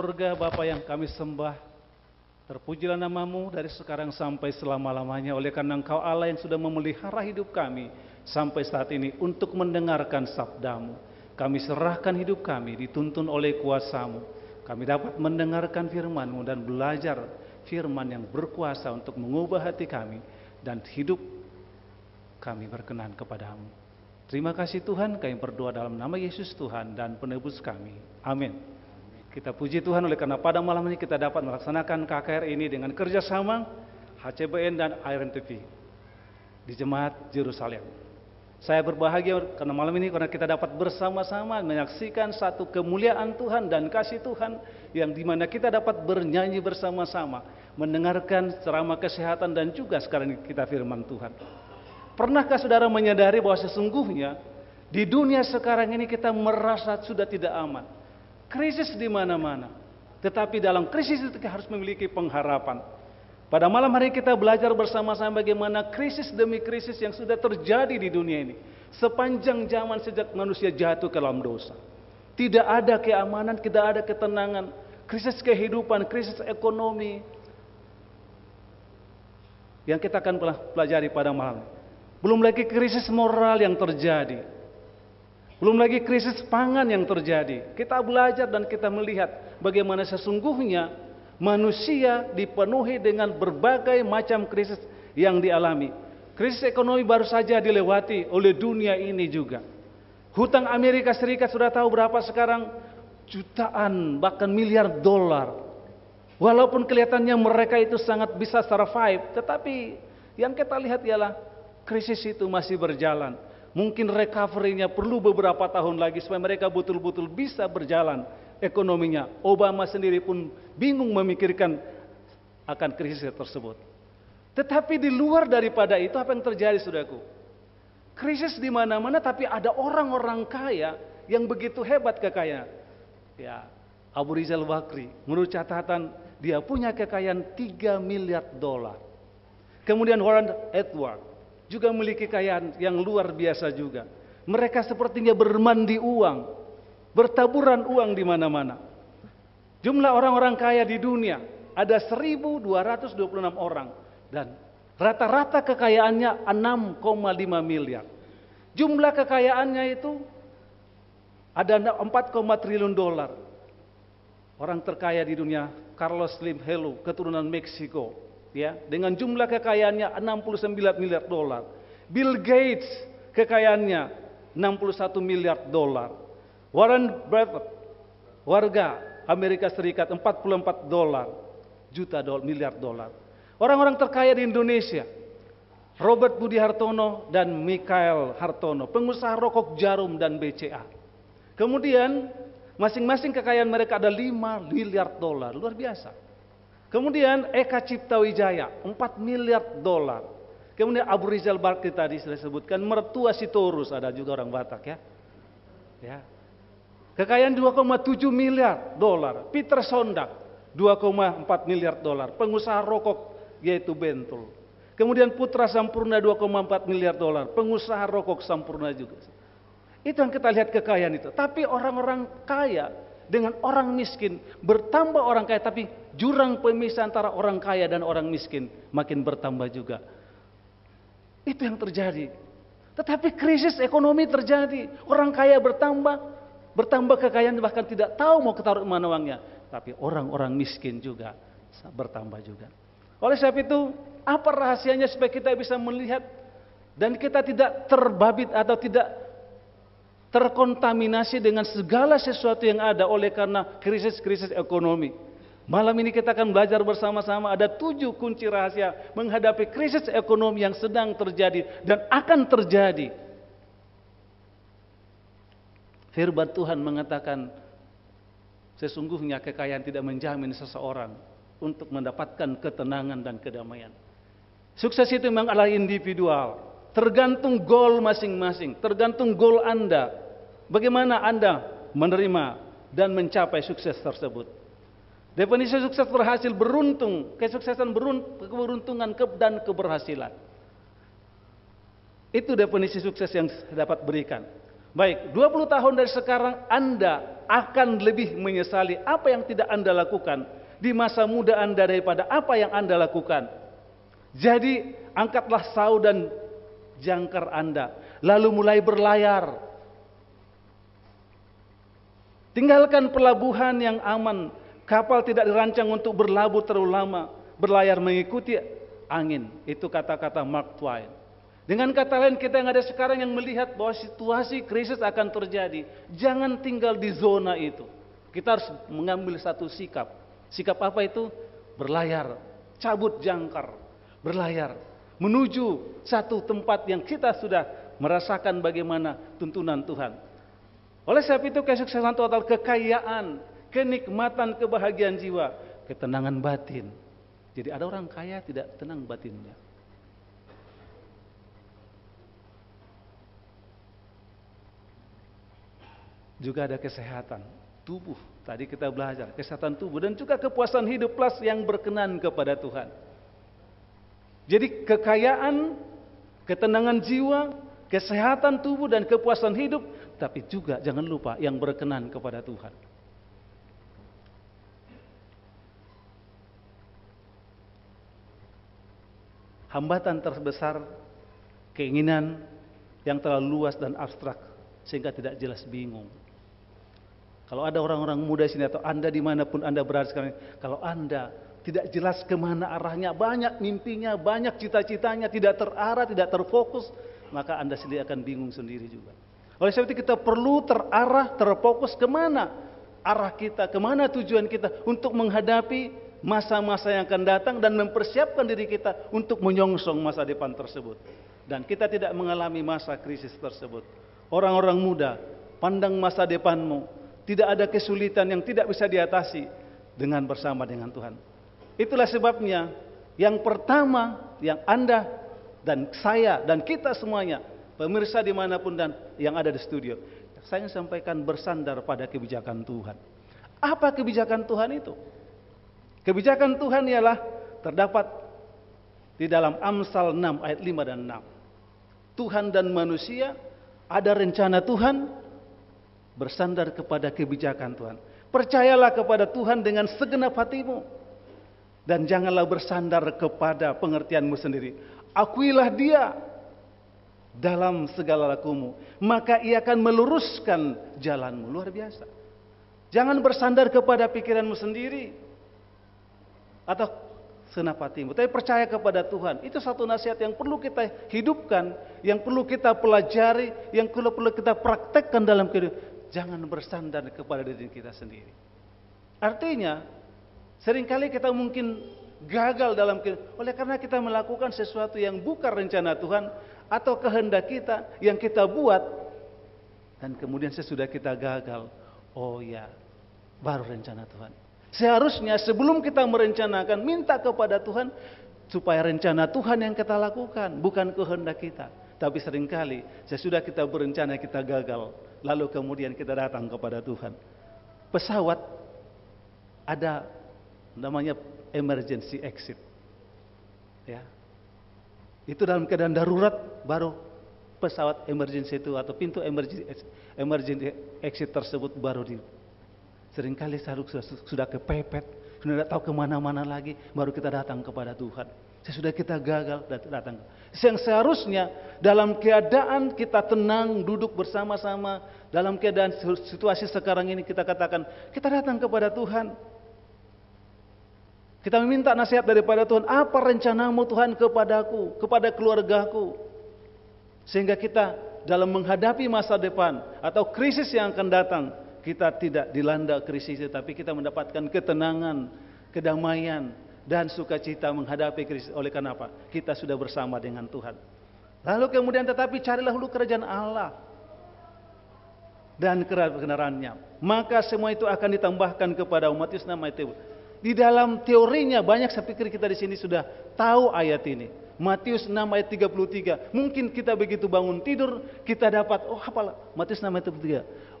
Sorga Bapa yang kami sembah, terpujilah namamu dari sekarang sampai selama-lamanya oleh karena engkau Allah yang sudah memelihara hidup kami sampai saat ini untuk mendengarkan sabdamu. Kami serahkan hidup kami dituntun oleh kuasamu. Kami dapat mendengarkan firmanmu dan belajar firman yang berkuasa untuk mengubah hati kami dan hidup kami berkenan kepadamu. Terima kasih Tuhan, kami berdoa dalam nama Yesus Tuhan dan penebus kami. Amin. Kita puji Tuhan oleh karena pada malam ini kita dapat melaksanakan KKR ini dengan kerjasama HCBN dan TV di Jemaat Jerusalem. Saya berbahagia karena malam ini karena kita dapat bersama-sama menyaksikan satu kemuliaan Tuhan dan kasih Tuhan yang dimana kita dapat bernyanyi bersama-sama, mendengarkan ceramah kesehatan dan juga sekarang kita firman Tuhan. Pernahkah saudara menyadari bahwa sesungguhnya di dunia sekarang ini kita merasa sudah tidak aman? krisis di mana-mana. Tetapi dalam krisis itu harus memiliki pengharapan. Pada malam hari kita belajar bersama-sama bagaimana krisis demi krisis yang sudah terjadi di dunia ini. Sepanjang zaman sejak manusia jatuh ke dalam dosa. Tidak ada keamanan, tidak ada ketenangan. Krisis kehidupan, krisis ekonomi. Yang kita akan pelajari pada malam. Belum lagi krisis moral yang terjadi. Belum lagi krisis pangan yang terjadi. Kita belajar dan kita melihat bagaimana sesungguhnya manusia dipenuhi dengan berbagai macam krisis yang dialami. Krisis ekonomi baru saja dilewati oleh dunia ini juga. Hutang Amerika Serikat sudah tahu berapa sekarang jutaan bahkan miliar dolar. Walaupun kelihatannya mereka itu sangat bisa survive, tetapi yang kita lihat ialah krisis itu masih berjalan Mungkin recovery-nya perlu beberapa tahun lagi supaya mereka betul-betul bisa berjalan ekonominya. Obama sendiri pun bingung memikirkan akan krisis tersebut. Tetapi di luar daripada itu apa yang terjadi saudaraku? Krisis di mana-mana tapi ada orang-orang kaya yang begitu hebat kekayaan. Ya, Abu Rizal Bakri, menurut catatan dia punya kekayaan 3 miliar dolar. Kemudian Warren Edward, juga memiliki kekayaan yang luar biasa juga. Mereka sepertinya bermandi uang, bertaburan uang di mana-mana. Jumlah orang-orang kaya di dunia ada 1.226 orang dan rata-rata kekayaannya 6,5 miliar. Jumlah kekayaannya itu ada 4, triliun dolar. Orang terkaya di dunia Carlos Slim Helu, keturunan Meksiko, ya dengan jumlah kekayaannya 69 miliar dolar. Bill Gates kekayaannya 61 miliar dolar. Warren Buffett warga Amerika Serikat 44 dolar juta dolar miliar dolar. Orang-orang terkaya di Indonesia Robert Budi Hartono dan Mikael Hartono, pengusaha rokok jarum dan BCA. Kemudian masing-masing kekayaan mereka ada 5 miliar dolar, luar biasa. Kemudian Eka Cipta Wijaya, 4 miliar dolar. Kemudian Abu Rizal Bakri tadi sudah sebutkan, mertua Sitorus, ada juga orang Batak ya. ya. Kekayaan 2,7 miliar dolar. Peter Sondak, 2,4 miliar dolar. Pengusaha rokok, yaitu Bentul. Kemudian Putra Sampurna 2,4 miliar dolar. Pengusaha rokok Sampurna juga. Itu yang kita lihat kekayaan itu. Tapi orang-orang kaya dengan orang miskin, bertambah orang kaya tapi jurang pemisah antara orang kaya dan orang miskin makin bertambah juga. Itu yang terjadi. Tetapi krisis ekonomi terjadi, orang kaya bertambah, bertambah kekayaan bahkan tidak tahu mau ketaruh mana uangnya, tapi orang-orang miskin juga bertambah juga. Oleh sebab itu, apa rahasianya supaya kita bisa melihat dan kita tidak terbabit atau tidak terkontaminasi dengan segala sesuatu yang ada oleh karena krisis-krisis ekonomi. Malam ini kita akan belajar bersama-sama ada tujuh kunci rahasia menghadapi krisis ekonomi yang sedang terjadi dan akan terjadi. Firman Tuhan mengatakan, sesungguhnya kekayaan tidak menjamin seseorang untuk mendapatkan ketenangan dan kedamaian. Sukses itu memang adalah individual. Tergantung goal masing-masing, tergantung goal Anda. Bagaimana Anda menerima dan mencapai sukses tersebut. Definisi sukses berhasil beruntung, kesuksesan beruntung, keberuntungan dan keberhasilan. Itu definisi sukses yang dapat berikan. Baik, 20 tahun dari sekarang Anda akan lebih menyesali apa yang tidak Anda lakukan di masa muda Anda daripada apa yang Anda lakukan. Jadi, angkatlah saudan dan jangkar Anda, lalu mulai berlayar. Tinggalkan pelabuhan yang aman, kapal tidak dirancang untuk berlabuh terlalu lama, berlayar mengikuti angin. Itu kata-kata Mark Twain. Dengan kata lain kita yang ada sekarang yang melihat bahwa situasi krisis akan terjadi. Jangan tinggal di zona itu. Kita harus mengambil satu sikap. Sikap apa itu? Berlayar, cabut jangkar, berlayar menuju satu tempat yang kita sudah merasakan bagaimana tuntunan Tuhan. Oleh sebab itu kesuksesan total kekayaan, kenikmatan, kebahagiaan jiwa, ketenangan batin. Jadi ada orang kaya tidak tenang batinnya. Juga ada kesehatan tubuh. Tadi kita belajar kesehatan tubuh dan juga kepuasan hidup plus yang berkenan kepada Tuhan. Jadi kekayaan, ketenangan jiwa, kesehatan tubuh dan kepuasan hidup, tapi juga jangan lupa yang berkenan kepada Tuhan. Hambatan terbesar keinginan yang terlalu luas dan abstrak sehingga tidak jelas bingung. Kalau ada orang-orang muda di sini atau Anda dimanapun Anda berada sekarang, kalau Anda tidak jelas kemana arahnya, banyak mimpinya, banyak cita-citanya, tidak terarah, tidak terfokus, maka Anda sendiri akan bingung sendiri juga. Oleh sebab itu kita perlu terarah, terfokus kemana arah kita, kemana tujuan kita untuk menghadapi masa-masa yang akan datang dan mempersiapkan diri kita untuk menyongsong masa depan tersebut. Dan kita tidak mengalami masa krisis tersebut. Orang-orang muda, pandang masa depanmu. Tidak ada kesulitan yang tidak bisa diatasi dengan bersama dengan Tuhan. Itulah sebabnya yang pertama yang Anda dan saya dan kita semuanya, pemirsa dimanapun dan yang ada di studio, saya sampaikan bersandar pada kebijakan Tuhan. Apa kebijakan Tuhan itu? Kebijakan Tuhan ialah terdapat di dalam Amsal 6 ayat 5 dan 6. Tuhan dan manusia ada rencana Tuhan bersandar kepada kebijakan Tuhan. Percayalah kepada Tuhan dengan segenap hatimu dan janganlah bersandar kepada pengertianmu sendiri. Akuilah dia dalam segala lakumu. Maka ia akan meluruskan jalanmu. Luar biasa. Jangan bersandar kepada pikiranmu sendiri. Atau senapatimu. Tapi percaya kepada Tuhan. Itu satu nasihat yang perlu kita hidupkan, yang perlu kita pelajari, yang perlu kita praktekkan dalam kehidupan. Jangan bersandar kepada diri kita sendiri. Artinya, Seringkali kita mungkin gagal dalam oleh karena kita melakukan sesuatu yang bukan rencana Tuhan atau kehendak kita yang kita buat dan kemudian sesudah kita gagal, oh ya, baru rencana Tuhan. Seharusnya sebelum kita merencanakan minta kepada Tuhan supaya rencana Tuhan yang kita lakukan bukan kehendak kita. Tapi seringkali sesudah kita berencana kita gagal, lalu kemudian kita datang kepada Tuhan. Pesawat ada namanya emergency exit. Ya. Itu dalam keadaan darurat baru pesawat emergency itu atau pintu emergency, emergency exit tersebut baru di seringkali selalu sudah, sudah kepepet, sudah tidak tahu kemana-mana lagi, baru kita datang kepada Tuhan. Sesudah kita gagal datang. Yang seharusnya dalam keadaan kita tenang, duduk bersama-sama, dalam keadaan situasi sekarang ini kita katakan, kita datang kepada Tuhan, kita meminta nasihat daripada Tuhan, apa rencanamu Tuhan kepadaku, kepada keluargaku. Sehingga kita dalam menghadapi masa depan atau krisis yang akan datang, kita tidak dilanda krisis tapi kita mendapatkan ketenangan, kedamaian dan sukacita menghadapi krisis oleh karena apa? Kita sudah bersama dengan Tuhan. Lalu kemudian tetapi carilah dulu kerajaan Allah dan kebenarannya. Maka semua itu akan ditambahkan kepada umat Yesus nama itu di dalam teorinya banyak saya pikir kita di sini sudah tahu ayat ini. Matius 6 ayat 33. Mungkin kita begitu bangun tidur, kita dapat, oh apalah, Matius 6 ayat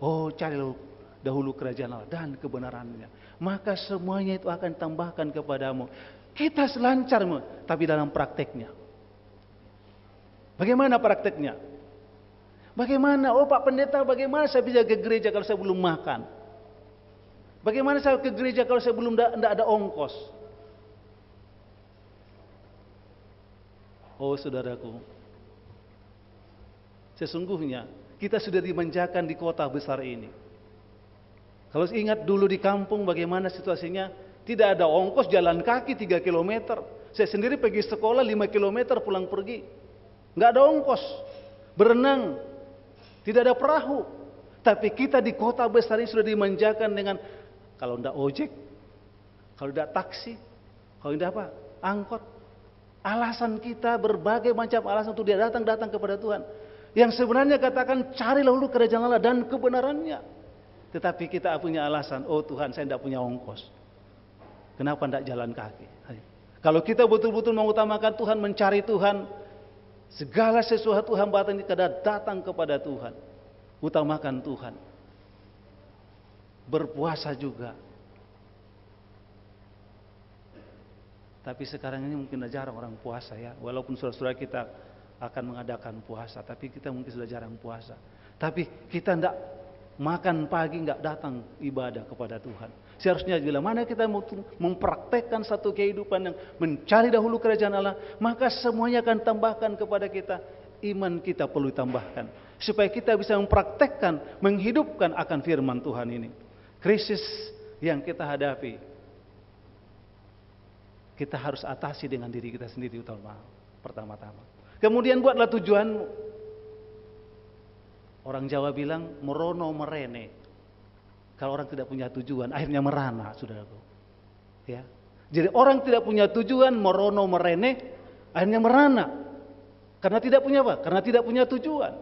33. Oh carilah dahulu kerajaan Allah dan kebenarannya. Maka semuanya itu akan tambahkan kepadamu. Kita selancar, tapi dalam prakteknya. Bagaimana prakteknya? Bagaimana? Oh Pak Pendeta, bagaimana saya bisa ke gereja kalau saya belum makan? Bagaimana saya ke gereja kalau saya belum tidak ada ongkos? Oh saudaraku, sesungguhnya kita sudah dimanjakan di kota besar ini. Kalau ingat dulu di kampung bagaimana situasinya, tidak ada ongkos jalan kaki 3 km. Saya sendiri pergi sekolah 5 km pulang pergi. Nggak ada ongkos, berenang, tidak ada perahu. Tapi kita di kota besar ini sudah dimanjakan dengan kalau tidak ojek, kalau tidak taksi, kalau tidak apa? Angkot. Alasan kita berbagai macam alasan untuk dia datang datang kepada Tuhan. Yang sebenarnya katakan cari dulu kerajaan Allah dan kebenarannya. Tetapi kita punya alasan, oh Tuhan saya tidak punya ongkos. Kenapa tidak jalan kaki? Kalau kita betul-betul mengutamakan Tuhan, mencari Tuhan, segala sesuatu hambatan kita datang kepada Tuhan. Utamakan Tuhan berpuasa juga. Tapi sekarang ini mungkin sudah jarang orang puasa ya. Walaupun saudara-saudara kita akan mengadakan puasa, tapi kita mungkin sudah jarang puasa. Tapi kita tidak makan pagi, tidak datang ibadah kepada Tuhan. Seharusnya bila mana kita mempraktekkan satu kehidupan yang mencari dahulu kerajaan Allah, maka semuanya akan tambahkan kepada kita. Iman kita perlu tambahkan. Supaya kita bisa mempraktekkan, menghidupkan akan firman Tuhan ini krisis yang kita hadapi, kita harus atasi dengan diri kita sendiri utama pertama-tama. Kemudian buatlah tujuanmu. Orang Jawa bilang merono merene. Kalau orang tidak punya tujuan, akhirnya merana, saudaraku. Ya. Jadi orang tidak punya tujuan, merono merene, akhirnya merana. Karena tidak punya apa? Karena tidak punya tujuan.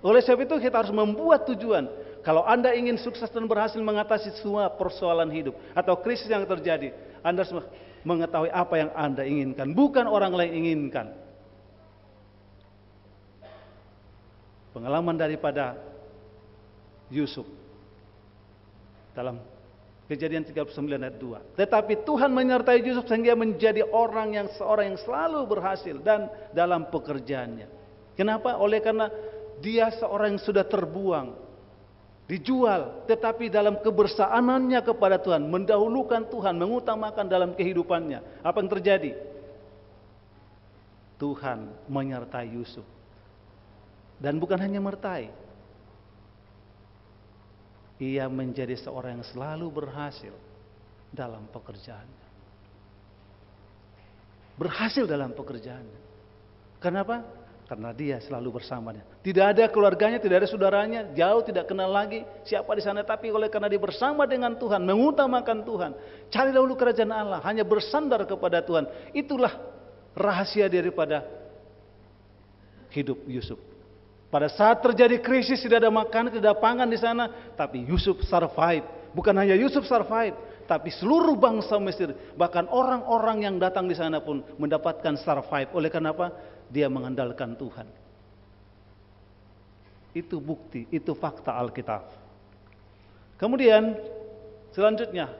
Oleh sebab itu kita harus membuat tujuan. Kalau Anda ingin sukses dan berhasil mengatasi semua persoalan hidup atau krisis yang terjadi, Anda harus mengetahui apa yang Anda inginkan, bukan orang lain inginkan. Pengalaman daripada Yusuf dalam Kejadian 39 ayat 2. Tetapi Tuhan menyertai Yusuf sehingga menjadi orang yang seorang yang selalu berhasil dan dalam pekerjaannya. Kenapa? Oleh karena dia seorang yang sudah terbuang dijual, tetapi dalam kebersaanannya kepada Tuhan, mendahulukan Tuhan, mengutamakan dalam kehidupannya. Apa yang terjadi? Tuhan menyertai Yusuf. Dan bukan hanya mertai. Ia menjadi seorang yang selalu berhasil dalam pekerjaannya. Berhasil dalam pekerjaannya. Kenapa? karena dia selalu bersamanya. Tidak ada keluarganya, tidak ada saudaranya, jauh tidak kenal lagi siapa di sana. Tapi oleh karena dia bersama dengan Tuhan, mengutamakan Tuhan, cari dahulu kerajaan Allah, hanya bersandar kepada Tuhan. Itulah rahasia daripada hidup Yusuf. Pada saat terjadi krisis tidak ada makan, tidak ada pangan di sana, tapi Yusuf survive. Bukan hanya Yusuf survive, tapi seluruh bangsa Mesir, bahkan orang-orang yang datang di sana pun mendapatkan survive. Oleh karena apa? dia mengandalkan Tuhan. Itu bukti, itu fakta Alkitab. Kemudian selanjutnya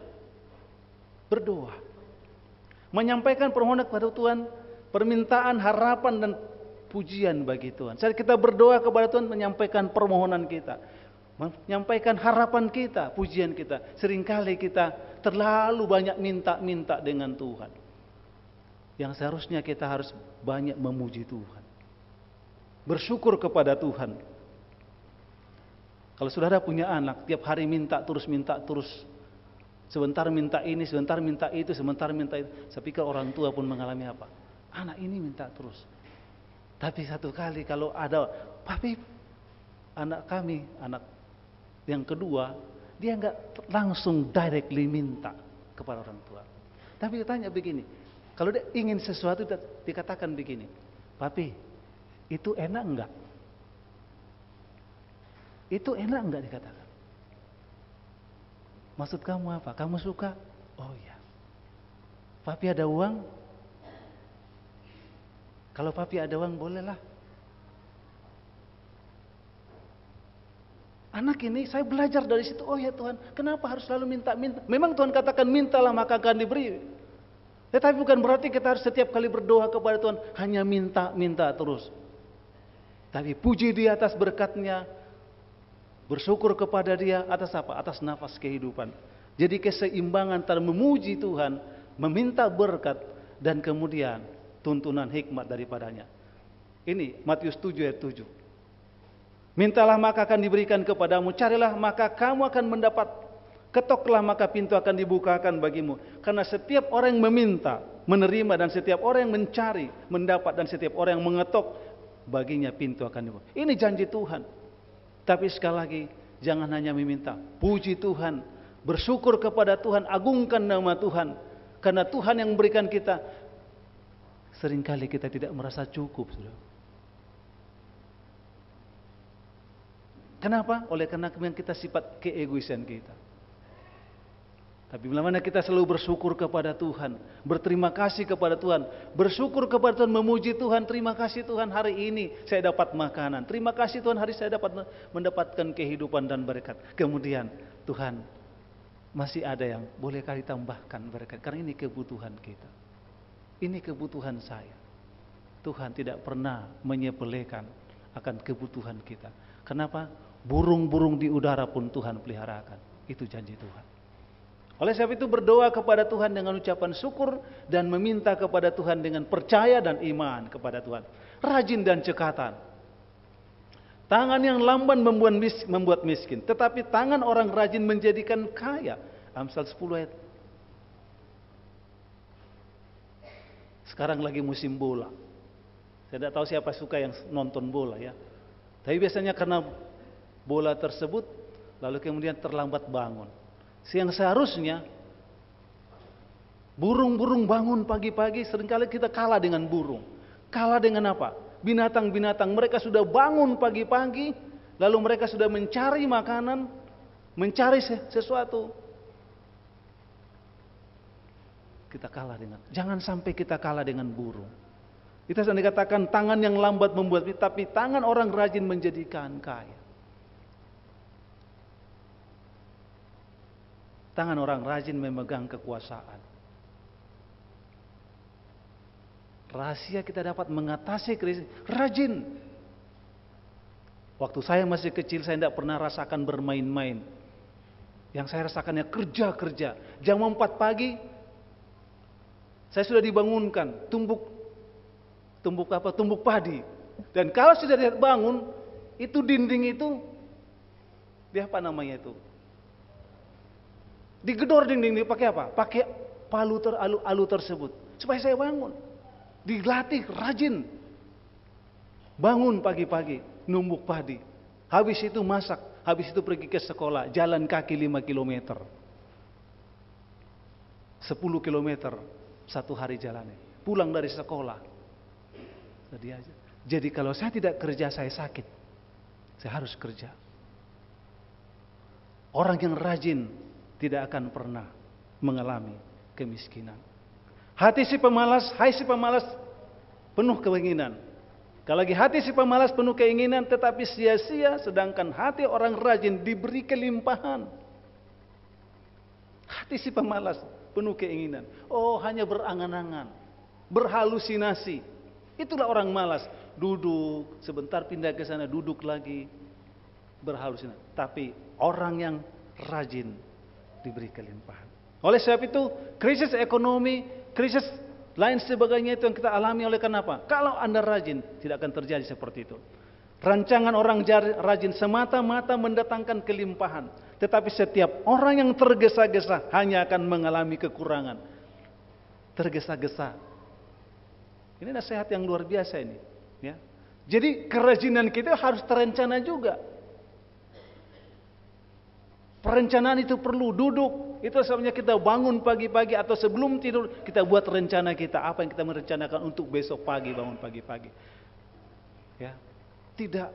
berdoa. Menyampaikan permohonan kepada Tuhan, permintaan, harapan dan pujian bagi Tuhan. Saat kita berdoa kepada Tuhan menyampaikan permohonan kita, menyampaikan harapan kita, pujian kita. Seringkali kita terlalu banyak minta-minta dengan Tuhan yang seharusnya kita harus banyak memuji Tuhan. Bersyukur kepada Tuhan. Kalau saudara punya anak, tiap hari minta terus, minta terus. Sebentar minta ini, sebentar minta itu, sebentar minta itu. Saya pikir orang tua pun mengalami apa? Anak ini minta terus. Tapi satu kali kalau ada, tapi anak kami, anak yang kedua, dia nggak langsung directly minta kepada orang tua. Tapi ditanya begini, kalau dia ingin sesuatu dikatakan begini, Papi, itu enak enggak? Itu enak enggak dikatakan? Maksud kamu apa? Kamu suka? Oh iya. Papi ada uang? Kalau papi ada uang bolehlah. Anak ini saya belajar dari situ. Oh ya Tuhan, kenapa harus selalu minta-minta? Memang Tuhan katakan mintalah maka akan diberi. Tetapi bukan berarti kita harus setiap kali berdoa kepada Tuhan hanya minta-minta terus. Tapi puji di atas berkatnya, bersyukur kepada dia atas apa? Atas nafas kehidupan. Jadi keseimbangan antara memuji Tuhan, meminta berkat, dan kemudian tuntunan hikmat daripadanya. Ini Matius 7 ayat 7. Mintalah maka akan diberikan kepadamu, carilah maka kamu akan mendapat Ketoklah maka pintu akan dibukakan bagimu. Karena setiap orang yang meminta, menerima dan setiap orang yang mencari, mendapat dan setiap orang yang mengetok, baginya pintu akan dibuka. Ini janji Tuhan. Tapi sekali lagi, jangan hanya meminta. Puji Tuhan, bersyukur kepada Tuhan, agungkan nama Tuhan. Karena Tuhan yang memberikan kita. Seringkali kita tidak merasa cukup, Sudah. Kenapa? Oleh karena kemudian kita sifat keegoisan kita. Tapi bila mana kita selalu bersyukur kepada Tuhan, berterima kasih kepada Tuhan, bersyukur kepada Tuhan, memuji Tuhan, terima kasih Tuhan hari ini saya dapat makanan, terima kasih Tuhan hari saya dapat mendapatkan kehidupan dan berkat. Kemudian Tuhan masih ada yang boleh kami tambahkan berkat karena ini kebutuhan kita. Ini kebutuhan saya. Tuhan tidak pernah menyepelekan akan kebutuhan kita. Kenapa? Burung-burung di udara pun Tuhan peliharakan. Itu janji Tuhan. Oleh sebab itu berdoa kepada Tuhan dengan ucapan syukur dan meminta kepada Tuhan dengan percaya dan iman kepada Tuhan. Rajin dan cekatan. Tangan yang lamban membuat, miskin, tetapi tangan orang rajin menjadikan kaya. Amsal 10 ayat. Sekarang lagi musim bola. Saya tidak tahu siapa suka yang nonton bola ya. Tapi biasanya karena bola tersebut, lalu kemudian terlambat bangun yang seharusnya burung-burung bangun pagi-pagi seringkali kita kalah dengan burung. Kalah dengan apa? Binatang-binatang mereka sudah bangun pagi-pagi lalu mereka sudah mencari makanan, mencari sesuatu. Kita kalah dengan. Jangan sampai kita kalah dengan burung. Kita sudah dikatakan tangan yang lambat membuat tapi tangan orang rajin menjadikan kaya. Tangan orang rajin memegang kekuasaan. Rahasia kita dapat mengatasi krisis. Rajin. Waktu saya masih kecil saya tidak pernah rasakan bermain-main. Yang saya rasakannya kerja-kerja. Jam 4 pagi saya sudah dibangunkan. Tumbuk tumbuk apa? Tumbuk padi. Dan kalau sudah dia bangun, itu dinding itu dia apa namanya itu? Digedor dinding pakai apa? Pakai palu ter, alu, alu tersebut. Supaya saya bangun. Dilatih rajin. Bangun pagi-pagi, numbuk padi. Habis itu masak, habis itu pergi ke sekolah, jalan kaki 5 km. 10 km satu hari jalannya. Pulang dari sekolah. Jadi aja. Jadi kalau saya tidak kerja saya sakit. Saya harus kerja. Orang yang rajin tidak akan pernah mengalami kemiskinan. Hati si pemalas, hai si pemalas penuh keinginan. Kalau lagi hati si pemalas penuh keinginan tetapi sia-sia sedangkan hati orang rajin diberi kelimpahan. Hati si pemalas penuh keinginan. Oh hanya berangan-angan, berhalusinasi. Itulah orang malas. Duduk, sebentar pindah ke sana, duduk lagi. Berhalusinasi. Tapi orang yang rajin diberi kelimpahan. Oleh sebab itu, krisis ekonomi, krisis lain sebagainya itu yang kita alami oleh karena apa? Kalau Anda rajin, tidak akan terjadi seperti itu. Rancangan orang rajin semata-mata mendatangkan kelimpahan. Tetapi setiap orang yang tergesa-gesa hanya akan mengalami kekurangan. Tergesa-gesa. Ini nasihat yang luar biasa ini. Ya. Jadi kerajinan kita harus terencana juga. Perencanaan itu perlu duduk. Itu sebabnya kita bangun pagi-pagi atau sebelum tidur kita buat rencana kita apa yang kita merencanakan untuk besok pagi bangun pagi-pagi. Ya. Tidak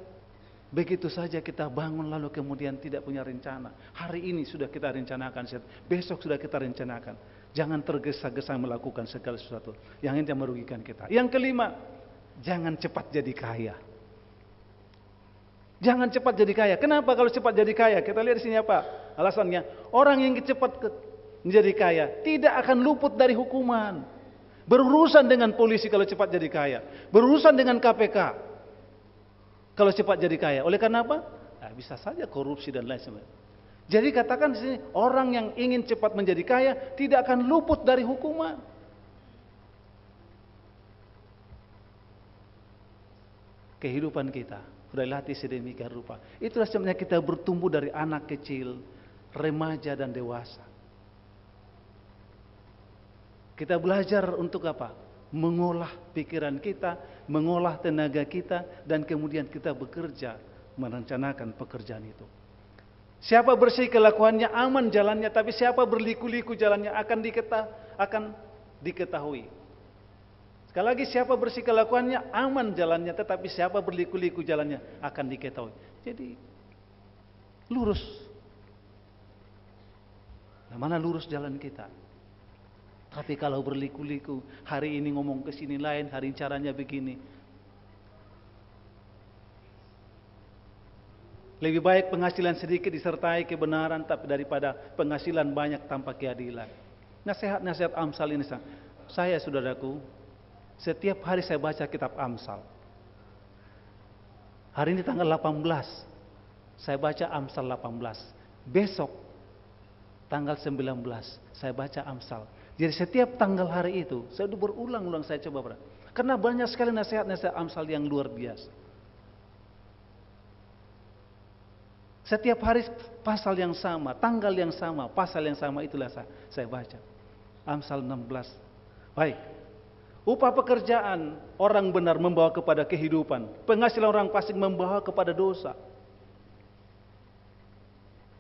begitu saja kita bangun lalu kemudian tidak punya rencana. Hari ini sudah kita rencanakan, besok sudah kita rencanakan. Jangan tergesa-gesa melakukan segala sesuatu yang yang merugikan kita. Yang kelima, jangan cepat jadi kaya. Jangan cepat jadi kaya. Kenapa kalau cepat jadi kaya? Kita lihat di sini apa? Alasannya, orang yang cepat menjadi kaya tidak akan luput dari hukuman. Berurusan dengan polisi kalau cepat jadi kaya, berurusan dengan KPK kalau cepat jadi kaya. Oleh karena apa? Nah, bisa saja korupsi dan lain sebagainya. Jadi katakan di sini orang yang ingin cepat menjadi kaya tidak akan luput dari hukuman. Kehidupan kita sudah dilatih sedemikian rupa. Itulah sebenarnya kita bertumbuh dari anak kecil, remaja dan dewasa. Kita belajar untuk apa? Mengolah pikiran kita, mengolah tenaga kita, dan kemudian kita bekerja merencanakan pekerjaan itu. Siapa bersih kelakuannya aman jalannya, tapi siapa berliku-liku jalannya akan diketahui Sekali lagi siapa bersih kelakuannya aman jalannya, tetapi siapa berliku-liku jalannya akan diketahui. Jadi lurus. Nah, mana lurus jalan kita? Tapi kalau berliku-liku, hari ini ngomong ke sini lain, hari ini caranya begini. Lebih baik penghasilan sedikit disertai kebenaran tapi daripada penghasilan banyak tanpa keadilan. Nasihat-nasihat Amsal ini, saya saudaraku, setiap hari saya baca kitab Amsal. Hari ini tanggal 18, saya baca Amsal 18. Besok tanggal 19 saya baca Amsal. Jadi setiap tanggal hari itu, saya udah berulang-ulang saya coba, berat. Karena banyak sekali nasihat-nasihat Amsal yang luar biasa. Setiap hari pasal yang sama, tanggal yang sama, pasal yang sama itulah saya, saya baca. Amsal 16. Baik, Upah pekerjaan orang benar membawa kepada kehidupan. Penghasilan orang fasik membawa kepada dosa.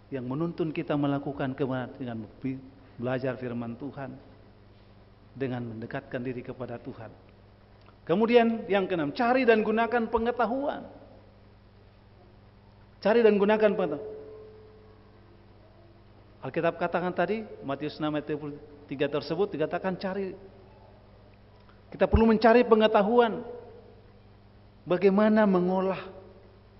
Yang menuntun kita melakukan kebenaran dengan belajar firman Tuhan. Dengan mendekatkan diri kepada Tuhan. Kemudian yang keenam, cari dan gunakan pengetahuan. Cari dan gunakan pengetahuan. Alkitab katakan tadi, Matius 6 ayat tersebut dikatakan cari kita perlu mencari pengetahuan bagaimana mengolah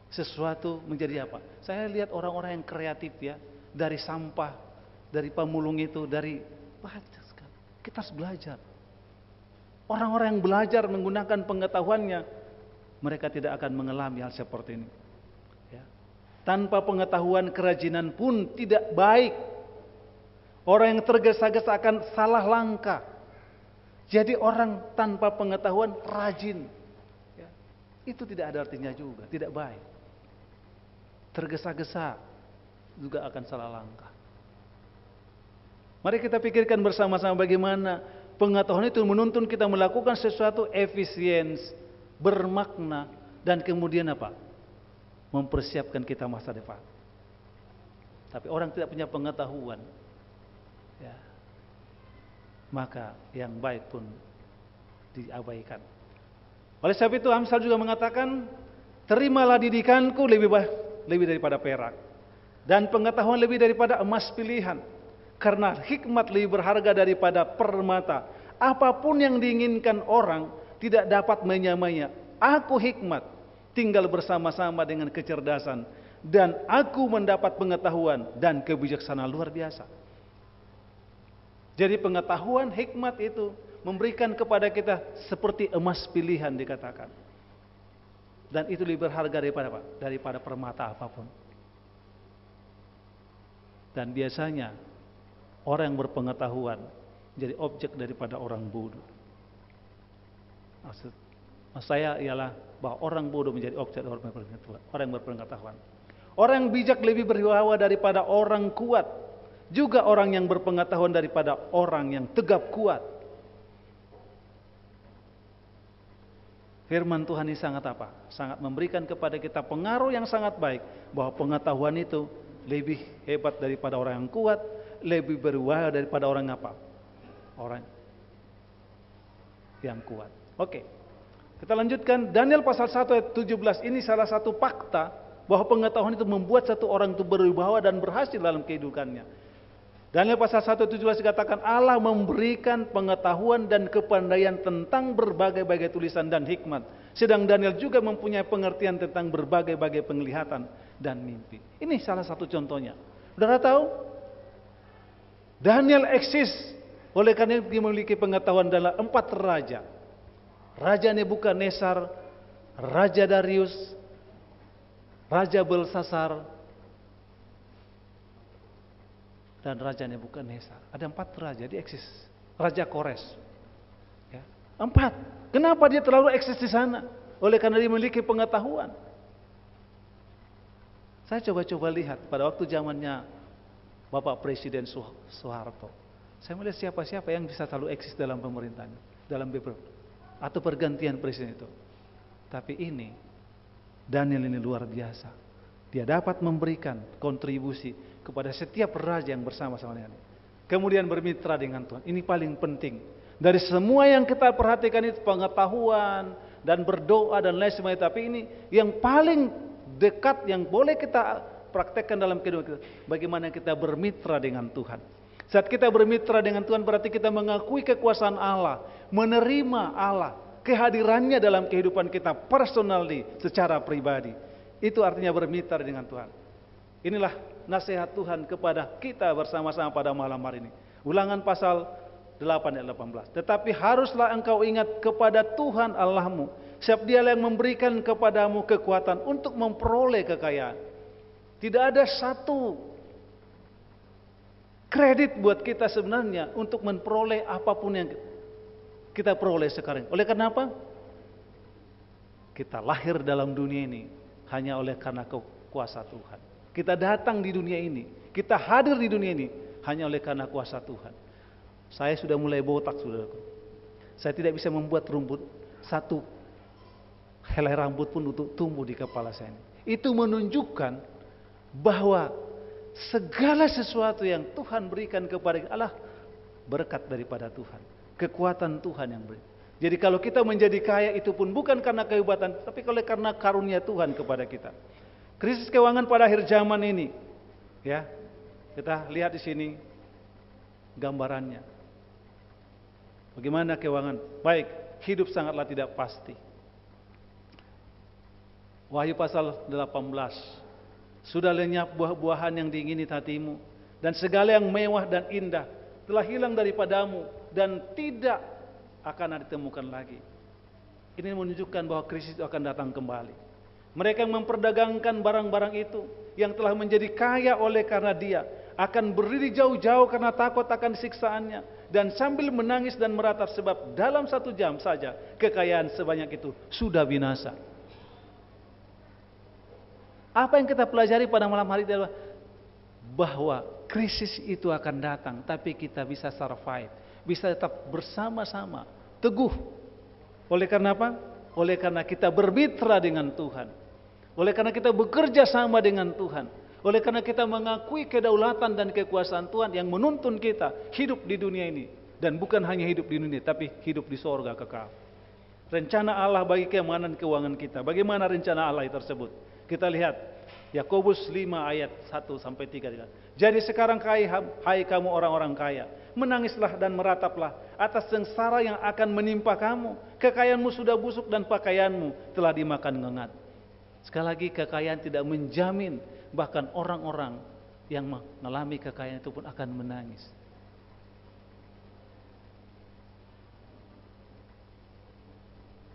sesuatu menjadi apa. Saya lihat orang-orang yang kreatif ya, dari sampah, dari pemulung itu, dari banyak sekali. Kita harus belajar. Orang-orang yang belajar menggunakan pengetahuannya, mereka tidak akan mengalami hal seperti ini. Ya. Tanpa pengetahuan kerajinan pun tidak baik. Orang yang tergesa-gesa akan salah langkah. Jadi orang tanpa pengetahuan rajin. Ya. Itu tidak ada artinya juga, tidak baik. Tergesa-gesa juga akan salah langkah. Mari kita pikirkan bersama-sama bagaimana pengetahuan itu menuntun kita melakukan sesuatu efisien, bermakna, dan kemudian apa? Mempersiapkan kita masa depan. Tapi orang tidak punya pengetahuan, maka yang baik pun diabaikan. Oleh sebab itu Amsal juga mengatakan, terimalah didikanku lebih baik lebih daripada perak dan pengetahuan lebih daripada emas pilihan karena hikmat lebih berharga daripada permata. Apapun yang diinginkan orang tidak dapat menyamainya. Aku hikmat tinggal bersama-sama dengan kecerdasan dan aku mendapat pengetahuan dan kebijaksanaan luar biasa. Jadi pengetahuan hikmat itu memberikan kepada kita seperti emas pilihan dikatakan. Dan itu lebih berharga daripada apa? Daripada permata apapun. Dan biasanya orang yang berpengetahuan jadi objek daripada orang bodoh. Maksud, saya ialah bahwa orang bodoh menjadi objek daripada orang yang berpengetahuan. Orang yang bijak lebih berwibawa daripada orang kuat juga orang yang berpengetahuan daripada orang yang tegap kuat. Firman Tuhan ini sangat apa? Sangat memberikan kepada kita pengaruh yang sangat baik bahwa pengetahuan itu lebih hebat daripada orang yang kuat, lebih berwaya daripada orang apa? Orang yang kuat. Oke. Kita lanjutkan Daniel pasal 1 ayat 17 ini salah satu fakta bahwa pengetahuan itu membuat satu orang itu berwibawa dan berhasil dalam kehidupannya. Daniel pasal 1 17 dikatakan Allah memberikan pengetahuan dan kepandaian tentang berbagai-bagai tulisan dan hikmat. Sedang Daniel juga mempunyai pengertian tentang berbagai-bagai penglihatan dan mimpi. Ini salah satu contohnya. Sudah tahu? Daniel eksis. Oleh karena dia memiliki pengetahuan dalam empat raja. Raja Nebukadnezar, Raja Darius, Raja Belsasar, dan Raja Nebukadnezar. Ada empat raja, dia eksis. Raja Kores. Ya. Empat. Kenapa dia terlalu eksis di sana? Oleh karena dia memiliki pengetahuan. Saya coba-coba lihat pada waktu zamannya Bapak Presiden Soeharto. Saya melihat siapa-siapa yang bisa terlalu eksis dalam pemerintahan, dalam BPR, atau pergantian presiden itu. Tapi ini, Daniel ini luar biasa. Dia dapat memberikan kontribusi kepada setiap raja yang bersama-sama dengan Kemudian bermitra dengan Tuhan. Ini paling penting. Dari semua yang kita perhatikan itu pengetahuan dan berdoa dan lain sebagainya. Tapi ini yang paling dekat yang boleh kita praktekkan dalam kehidupan kita. Bagaimana kita bermitra dengan Tuhan. Saat kita bermitra dengan Tuhan berarti kita mengakui kekuasaan Allah. Menerima Allah. Kehadirannya dalam kehidupan kita personally secara pribadi. Itu artinya bermitra dengan Tuhan. Inilah nasihat Tuhan kepada kita bersama-sama pada malam hari ini. Ulangan pasal 8 ayat 18. Tetapi haruslah engkau ingat kepada Tuhan Allahmu. siap dia yang memberikan kepadamu kekuatan untuk memperoleh kekayaan. Tidak ada satu kredit buat kita sebenarnya untuk memperoleh apapun yang kita peroleh sekarang. Oleh karena apa? Kita lahir dalam dunia ini hanya oleh karena kuasa Tuhan. Kita datang di dunia ini, kita hadir di dunia ini hanya oleh karena kuasa Tuhan. Saya sudah mulai botak, saudaraku. Saya tidak bisa membuat rumput satu helai rambut pun untuk tumbuh di kepala saya ini. Itu menunjukkan bahwa segala sesuatu yang Tuhan berikan kepada kita Allah berkat daripada Tuhan, kekuatan Tuhan yang beri. Jadi kalau kita menjadi kaya itu pun bukan karena kehebatan, tapi oleh karena karunia Tuhan kepada kita. Krisis keuangan pada akhir zaman ini. Ya. Kita lihat di sini gambarannya. Bagaimana keuangan? Baik, hidup sangatlah tidak pasti. Wahyu pasal 18. Sudah lenyap buah-buahan yang diingini hatimu dan segala yang mewah dan indah telah hilang daripadamu dan tidak akan ditemukan lagi. Ini menunjukkan bahwa krisis akan datang kembali. Mereka yang memperdagangkan barang-barang itu yang telah menjadi kaya oleh karena dia akan berdiri jauh-jauh karena takut akan siksaannya dan sambil menangis dan meratap sebab dalam satu jam saja kekayaan sebanyak itu sudah binasa. Apa yang kita pelajari pada malam hari adalah bahwa krisis itu akan datang tapi kita bisa survive, bisa tetap bersama-sama teguh. Oleh karena apa? Oleh karena kita bermitra dengan Tuhan. Oleh karena kita bekerja sama dengan Tuhan. Oleh karena kita mengakui kedaulatan dan kekuasaan Tuhan yang menuntun kita hidup di dunia ini. Dan bukan hanya hidup di dunia, tapi hidup di sorga kekal. Rencana Allah bagi keamanan keuangan kita. Bagaimana rencana Allah tersebut? Kita lihat Yakobus 5 ayat 1 sampai 3. Jadi sekarang kai hai kamu orang-orang kaya, menangislah dan merataplah atas sengsara yang akan menimpa kamu. Kekayaanmu sudah busuk dan pakaianmu telah dimakan ngengat. Sekali lagi kekayaan tidak menjamin bahkan orang-orang yang mengalami kekayaan itu pun akan menangis.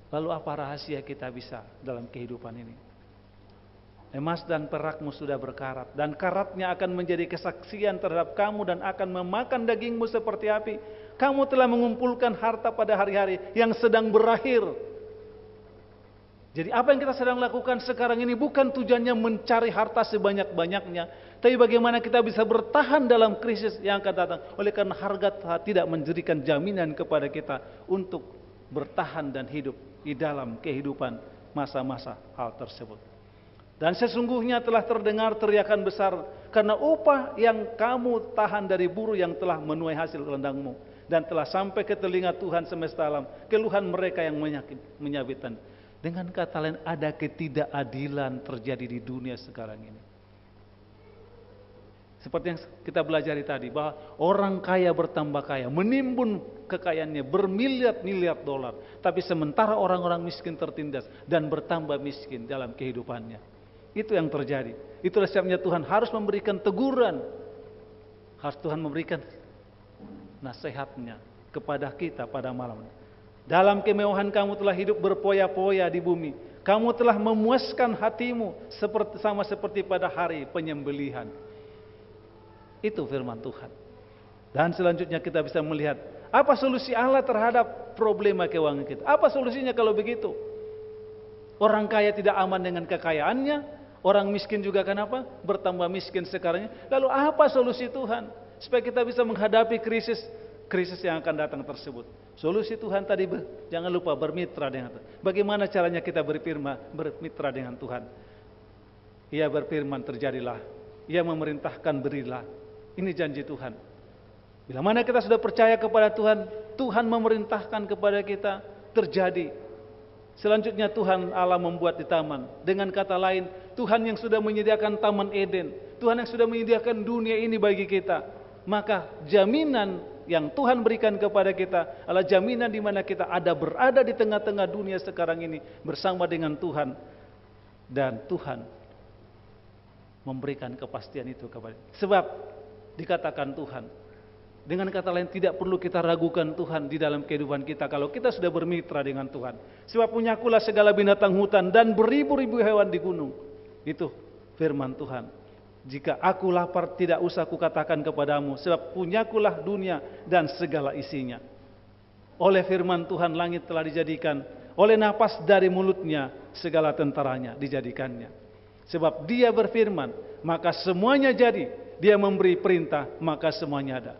Lalu apa rahasia kita bisa dalam kehidupan ini? Emas dan perakmu sudah berkarat dan karatnya akan menjadi kesaksian terhadap kamu dan akan memakan dagingmu seperti api. Kamu telah mengumpulkan harta pada hari-hari yang sedang berakhir jadi apa yang kita sedang lakukan sekarang ini bukan tujuannya mencari harta sebanyak-banyaknya. Tapi bagaimana kita bisa bertahan dalam krisis yang akan datang. Oleh karena harga tidak menjadikan jaminan kepada kita untuk bertahan dan hidup di dalam kehidupan masa-masa hal tersebut. Dan sesungguhnya telah terdengar teriakan besar karena upah yang kamu tahan dari buruh yang telah menuai hasil rendangmu dan telah sampai ke telinga Tuhan semesta alam keluhan mereka yang menyakit menyabitkan dengan kata lain ada ketidakadilan terjadi di dunia sekarang ini. Seperti yang kita belajar tadi bahwa orang kaya bertambah kaya, menimbun kekayaannya bermiliar-miliar dolar, tapi sementara orang-orang miskin tertindas dan bertambah miskin dalam kehidupannya. Itu yang terjadi. Itulah sebabnya Tuhan harus memberikan teguran. Harus Tuhan memberikan nasihatnya kepada kita pada malam ini. Dalam kemewahan kamu telah hidup berpoya-poya di bumi. Kamu telah memuaskan hatimu seperti, sama seperti pada hari penyembelihan. Itu firman Tuhan. Dan selanjutnya kita bisa melihat apa solusi Allah terhadap problema keuangan kita. Apa solusinya kalau begitu? Orang kaya tidak aman dengan kekayaannya, orang miskin juga kenapa? Bertambah miskin sekarang. Lalu apa solusi Tuhan supaya kita bisa menghadapi krisis krisis yang akan datang tersebut? Solusi Tuhan tadi, jangan lupa bermitra dengan Tuhan. Bagaimana caranya kita berfirman, bermitra dengan Tuhan? Ia berfirman, terjadilah. Ia memerintahkan, berilah. Ini janji Tuhan. Bila mana kita sudah percaya kepada Tuhan, Tuhan memerintahkan kepada kita, terjadi. Selanjutnya Tuhan Allah membuat di taman. Dengan kata lain, Tuhan yang sudah menyediakan taman Eden, Tuhan yang sudah menyediakan dunia ini bagi kita, maka jaminan yang Tuhan berikan kepada kita adalah jaminan di mana kita ada berada di tengah-tengah dunia sekarang ini bersama dengan Tuhan dan Tuhan memberikan kepastian itu kepada kita. Sebab dikatakan Tuhan dengan kata lain tidak perlu kita ragukan Tuhan di dalam kehidupan kita kalau kita sudah bermitra dengan Tuhan. Sebab punyakulah segala binatang hutan dan beribu-ribu hewan di gunung. Itu firman Tuhan. Jika aku lapar tidak usah kukatakan kepadamu sebab punyakulah dunia dan segala isinya. Oleh firman Tuhan langit telah dijadikan, oleh nafas dari mulutnya segala tentaranya dijadikannya. Sebab dia berfirman, maka semuanya jadi. Dia memberi perintah, maka semuanya ada.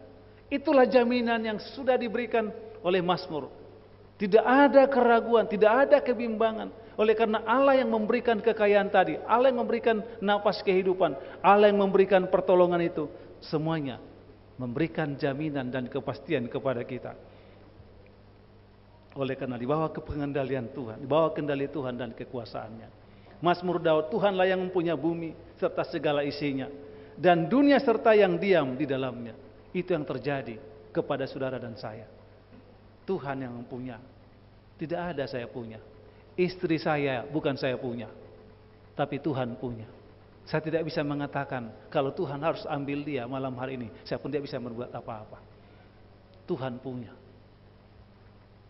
Itulah jaminan yang sudah diberikan oleh Mazmur. Tidak ada keraguan, tidak ada kebimbangan, oleh karena Allah yang memberikan kekayaan tadi, Allah yang memberikan nafas kehidupan, Allah yang memberikan pertolongan itu, semuanya memberikan jaminan dan kepastian kepada kita. Oleh karena di bawah kepengendalian Tuhan, di bawah kendali Tuhan dan kekuasaannya. Mas Daud, Tuhanlah yang mempunyai bumi serta segala isinya dan dunia serta yang diam di dalamnya. Itu yang terjadi kepada saudara dan saya. Tuhan yang mempunyai. Tidak ada saya punya. Istri saya bukan saya punya, tapi Tuhan punya. Saya tidak bisa mengatakan kalau Tuhan harus ambil dia malam hari ini. Saya pun tidak bisa membuat apa-apa. Tuhan punya.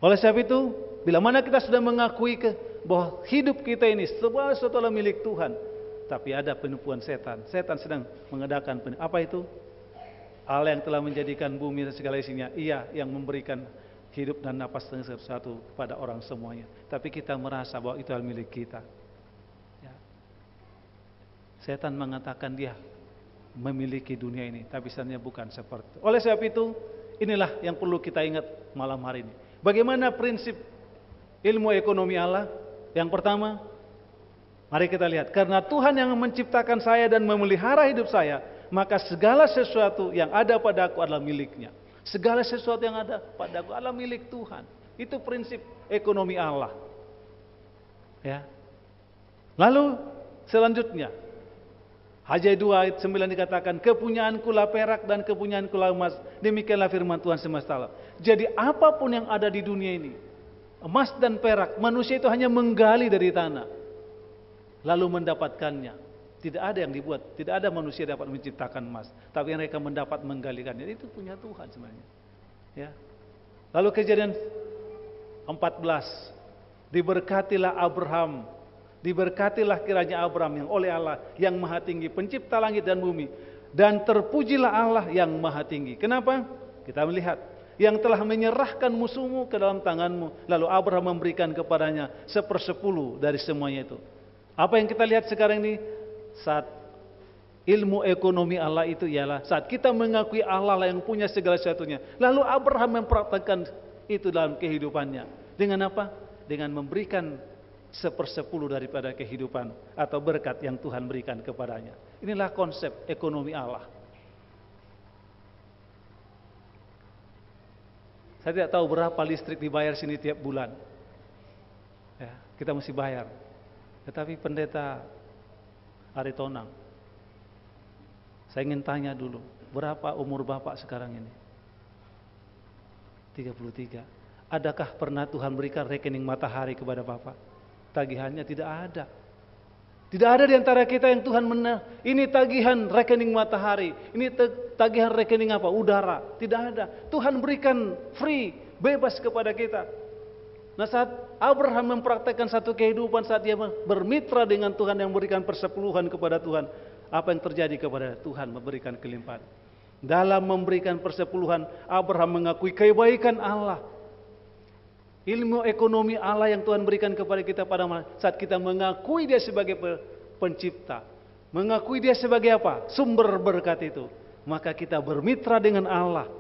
Oleh sebab itu, bila mana kita sudah mengakui ke bahwa hidup kita ini sebuah sesuatu milik Tuhan, tapi ada penipuan setan. Setan sedang mengadakan Apa itu? Allah yang telah menjadikan bumi dan segala isinya, Ia yang memberikan hidup dan nafas dan sesuatu kepada orang semuanya. Tapi kita merasa bahwa itu hal milik kita. Ya. Setan mengatakan dia memiliki dunia ini, tapi sebenarnya bukan seperti itu. Oleh sebab itu, inilah yang perlu kita ingat malam hari ini. Bagaimana prinsip ilmu ekonomi Allah? Yang pertama, mari kita lihat. Karena Tuhan yang menciptakan saya dan memelihara hidup saya, maka segala sesuatu yang ada padaku adalah miliknya. Segala sesuatu yang ada padaku adalah milik Tuhan. Itu prinsip ekonomi Allah. Ya. Lalu selanjutnya Hajai 2 ayat 9 dikatakan, kepunyaanku lah perak dan kepunyaanku lah emas. Demikianlah firman Tuhan semesta alam. Jadi apapun yang ada di dunia ini, emas dan perak, manusia itu hanya menggali dari tanah. Lalu mendapatkannya. Tidak ada yang dibuat, tidak ada manusia dapat menciptakan emas, tapi mereka mendapat menggalikannya. Itu punya Tuhan sebenarnya. Ya. Lalu kejadian 14 Diberkatilah Abraham, diberkatilah kiranya Abraham yang oleh Allah yang Maha Tinggi, pencipta langit dan bumi, dan terpujilah Allah yang Maha Tinggi. Kenapa? Kita melihat yang telah menyerahkan musuhmu ke dalam tanganmu, lalu Abraham memberikan kepadanya sepersepuluh dari semuanya itu. Apa yang kita lihat sekarang ini? saat ilmu ekonomi Allah itu ialah saat kita mengakui Allah lah yang punya segala sesuatunya. Lalu Abraham mempraktekkan itu dalam kehidupannya. Dengan apa? Dengan memberikan sepersepuluh daripada kehidupan atau berkat yang Tuhan berikan kepadanya. Inilah konsep ekonomi Allah. Saya tidak tahu berapa listrik dibayar sini tiap bulan. Ya, kita mesti bayar. Tetapi pendeta Aritonang. Saya ingin tanya dulu, berapa umur Bapak sekarang ini? 33. Adakah pernah Tuhan berikan rekening matahari kepada Bapak? Tagihannya tidak ada. Tidak ada di antara kita yang Tuhan menang. Ini tagihan rekening matahari. Ini tagihan rekening apa? Udara. Tidak ada. Tuhan berikan free, bebas kepada kita. Nah saat Abraham mempraktekkan satu kehidupan saat dia bermitra dengan Tuhan yang memberikan persepuluhan kepada Tuhan. Apa yang terjadi kepada Tuhan memberikan kelimpahan. Dalam memberikan persepuluhan Abraham mengakui kebaikan Allah. Ilmu ekonomi Allah yang Tuhan berikan kepada kita pada saat kita mengakui dia sebagai pencipta. Mengakui dia sebagai apa? Sumber berkat itu. Maka kita bermitra dengan Allah.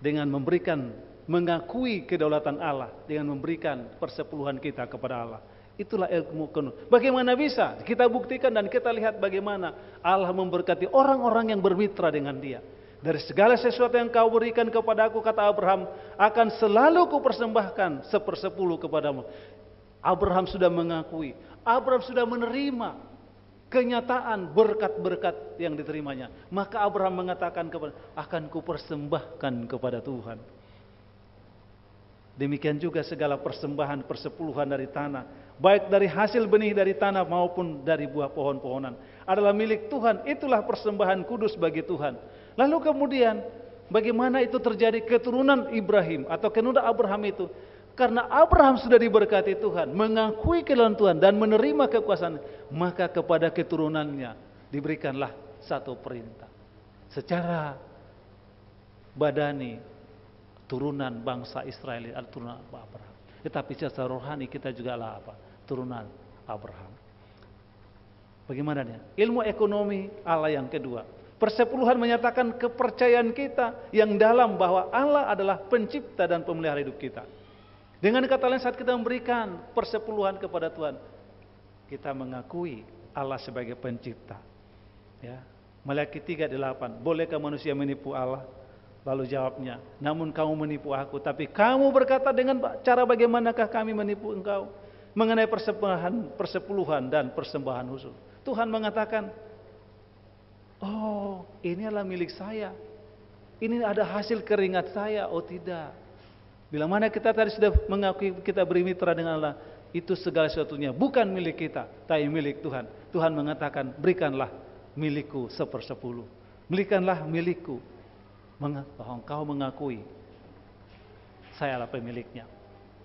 Dengan memberikan mengakui kedaulatan Allah dengan memberikan persepuluhan kita kepada Allah. Itulah ilmu kunut. Bagaimana bisa? Kita buktikan dan kita lihat bagaimana Allah memberkati orang-orang yang bermitra dengan dia. Dari segala sesuatu yang kau berikan kepada aku, kata Abraham, akan selalu kupersembahkan sepersepuluh kepadamu. Abraham sudah mengakui, Abraham sudah menerima kenyataan berkat-berkat yang diterimanya. Maka Abraham mengatakan kepada, akan kupersembahkan kepada Tuhan. Demikian juga segala persembahan persepuluhan dari tanah, baik dari hasil benih dari tanah maupun dari buah pohon-pohonan adalah milik Tuhan. Itulah persembahan kudus bagi Tuhan. Lalu kemudian bagaimana itu terjadi keturunan Ibrahim atau keturunan Abraham itu? Karena Abraham sudah diberkati Tuhan, mengakui kelelahan Tuhan dan menerima kekuasaan, maka kepada keturunannya diberikanlah satu perintah. Secara badani turunan bangsa Israel adalah turunan Abraham. Tetapi secara rohani kita juga lah apa? Turunan Abraham. Bagaimana dia? Ilmu ekonomi Allah yang kedua. Persepuluhan menyatakan kepercayaan kita yang dalam bahwa Allah adalah pencipta dan pemelihara hidup kita. Dengan kata lain saat kita memberikan persepuluhan kepada Tuhan, kita mengakui Allah sebagai pencipta. Ya. Malaikat 3:8, bolehkah manusia menipu Allah? Lalu jawabnya, namun kamu menipu aku, tapi kamu berkata dengan cara bagaimanakah kami menipu engkau mengenai persembahan, persepuluhan dan persembahan khusus. Tuhan mengatakan, oh ini adalah milik saya, ini ada hasil keringat saya, oh tidak. Bila mana kita tadi sudah mengakui kita bermitra dengan Allah, itu segala sesuatunya bukan milik kita, tapi milik Tuhan. Tuhan mengatakan, berikanlah milikku sepersepuluh, berikanlah milikku bahwa engkau oh, mengakui saya sayalah pemiliknya.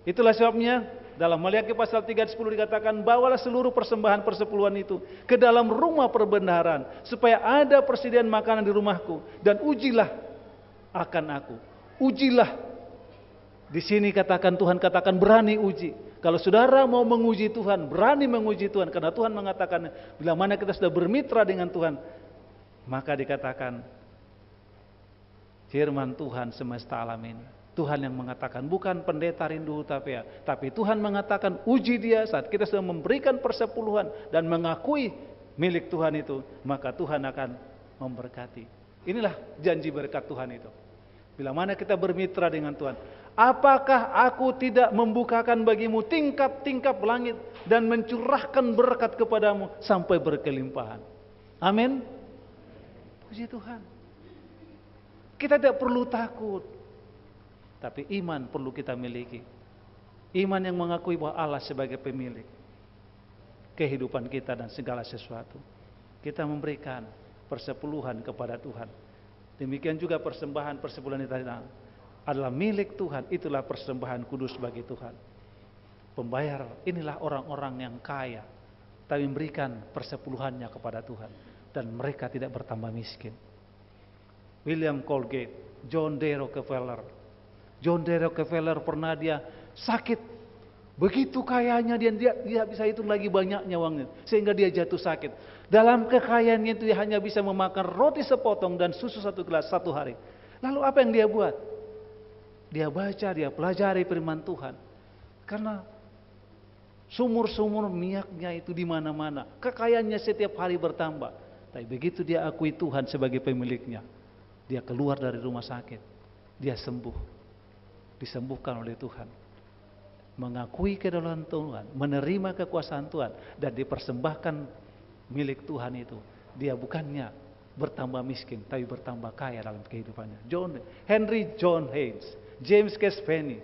Itulah sebabnya dalam Maliaki pasal 3 10 dikatakan bawalah seluruh persembahan persepuluhan itu ke dalam rumah perbenaran supaya ada persediaan makanan di rumahku dan ujilah akan aku. Ujilah. Di sini katakan Tuhan katakan berani uji. Kalau saudara mau menguji Tuhan, berani menguji Tuhan karena Tuhan mengatakan bila mana kita sudah bermitra dengan Tuhan, maka dikatakan Firman Tuhan semesta alam ini. Tuhan yang mengatakan bukan pendeta rindu tapi ya, tapi Tuhan mengatakan uji dia saat kita sudah memberikan persepuluhan dan mengakui milik Tuhan itu, maka Tuhan akan memberkati. Inilah janji berkat Tuhan itu. Bila mana kita bermitra dengan Tuhan, apakah aku tidak membukakan bagimu tingkap-tingkap langit dan mencurahkan berkat kepadamu sampai berkelimpahan? Amin. Puji Tuhan. Kita tidak perlu takut. Tapi iman perlu kita miliki. Iman yang mengakui bahwa Allah sebagai pemilik kehidupan kita dan segala sesuatu. Kita memberikan persepuluhan kepada Tuhan. Demikian juga persembahan persepuluhan itu adalah milik Tuhan. Itulah persembahan kudus bagi Tuhan. Pembayar inilah orang-orang yang kaya. Tapi memberikan persepuluhannya kepada Tuhan. Dan mereka tidak bertambah miskin. William Colgate, John D. Rockefeller. John D. Rockefeller pernah dia sakit. Begitu kayanya dia tidak bisa hitung lagi banyaknya uangnya. Sehingga dia jatuh sakit. Dalam kekayaannya itu dia hanya bisa memakan roti sepotong dan susu satu gelas satu hari. Lalu apa yang dia buat? Dia baca, dia pelajari firman Tuhan. Karena sumur-sumur minyaknya itu di mana-mana. Kekayaannya setiap hari bertambah. Tapi begitu dia akui Tuhan sebagai pemiliknya, dia keluar dari rumah sakit. Dia sembuh. Disembuhkan oleh Tuhan. Mengakui kedaulatan Tuhan, menerima kekuasaan Tuhan dan dipersembahkan milik Tuhan itu. Dia bukannya bertambah miskin, tapi bertambah kaya dalam kehidupannya. John Henry John Haynes, James Caspany,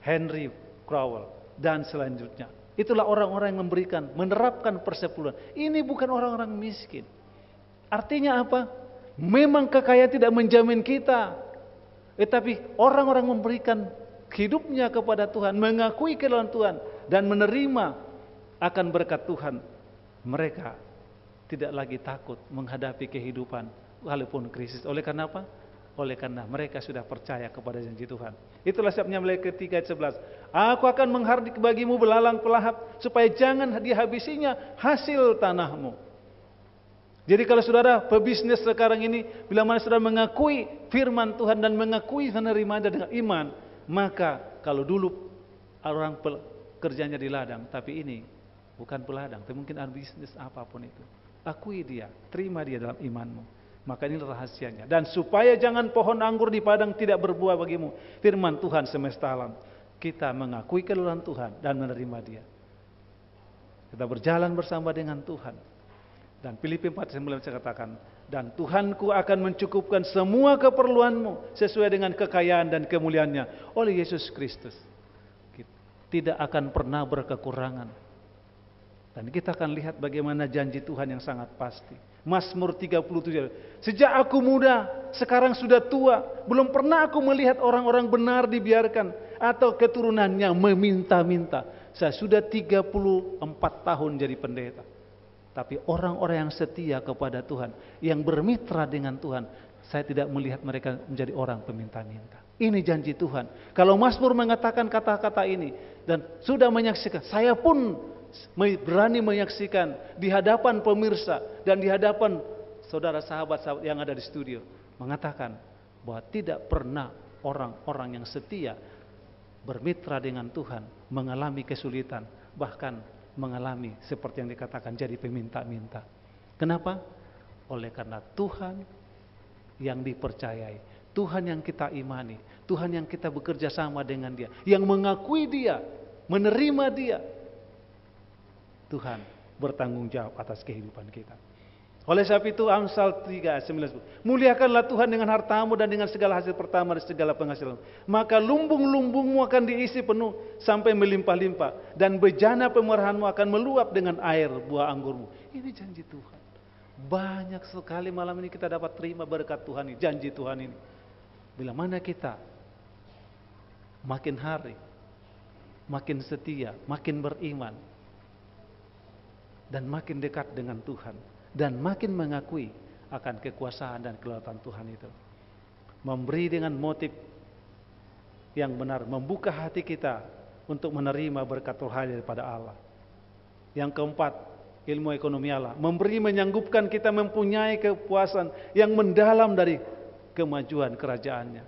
Henry Crowell dan selanjutnya. Itulah orang-orang yang memberikan, menerapkan persepuluhan. Ini bukan orang-orang miskin. Artinya apa? Memang kekayaan tidak menjamin kita. Tetapi eh, orang-orang memberikan hidupnya kepada Tuhan, mengakui kedalam Tuhan dan menerima akan berkat Tuhan. Mereka tidak lagi takut menghadapi kehidupan walaupun krisis. Oleh karena apa? Oleh karena mereka sudah percaya kepada janji Tuhan. Itulah mulai ketiga ketiga sebelas. Aku akan menghardik bagimu belalang pelahap supaya jangan dihabisinya hasil tanahmu. Jadi kalau saudara pebisnis sekarang ini, bila mana saudara mengakui firman Tuhan dan mengakui menerimanya dengan iman, maka kalau dulu orang kerjanya di ladang, tapi ini bukan peladang, tapi mungkin ada bisnis apapun itu. Akui dia, terima dia dalam imanmu. Maka ini rahasianya. Dan supaya jangan pohon anggur di padang tidak berbuah bagimu. Firman Tuhan semesta alam. Kita mengakui keluhan Tuhan dan menerima dia. Kita berjalan bersama dengan Tuhan. Dan Filipi 4 saya katakan, dan Tuhanku akan mencukupkan semua keperluanmu sesuai dengan kekayaan dan kemuliaannya oleh Yesus Kristus. tidak akan pernah berkekurangan. Dan kita akan lihat bagaimana janji Tuhan yang sangat pasti. Mazmur 37. Sejak aku muda, sekarang sudah tua, belum pernah aku melihat orang-orang benar dibiarkan atau keturunannya meminta-minta. Saya sudah 34 tahun jadi pendeta. Tapi orang-orang yang setia kepada Tuhan, yang bermitra dengan Tuhan, saya tidak melihat mereka menjadi orang peminta-minta. Ini janji Tuhan. Kalau Mazmur mengatakan kata-kata ini dan sudah menyaksikan, saya pun berani menyaksikan di hadapan pemirsa dan di hadapan saudara sahabat-sahabat yang ada di studio mengatakan bahwa tidak pernah orang-orang yang setia bermitra dengan Tuhan mengalami kesulitan bahkan mengalami seperti yang dikatakan jadi peminta-minta. Kenapa? Oleh karena Tuhan yang dipercayai, Tuhan yang kita imani, Tuhan yang kita bekerja sama dengan Dia, yang mengakui Dia, menerima Dia. Tuhan bertanggung jawab atas kehidupan kita. Oleh sebab itu Amsal 19. Muliakanlah Tuhan dengan hartamu dan dengan segala hasil pertama dan segala penghasilan. Maka lumbung-lumbungmu akan diisi penuh sampai melimpah-limpah dan bejana pemerahanmu akan meluap dengan air buah anggurmu. Ini janji Tuhan. Banyak sekali malam ini kita dapat terima berkat Tuhan ini, janji Tuhan ini. Bila mana kita makin hari makin setia, makin beriman dan makin dekat dengan Tuhan dan makin mengakui akan kekuasaan dan kelautan Tuhan itu. Memberi dengan motif yang benar, membuka hati kita untuk menerima berkat Tuhan daripada Allah. Yang keempat, ilmu ekonomi Allah. Memberi menyanggupkan kita mempunyai kepuasan yang mendalam dari kemajuan kerajaannya.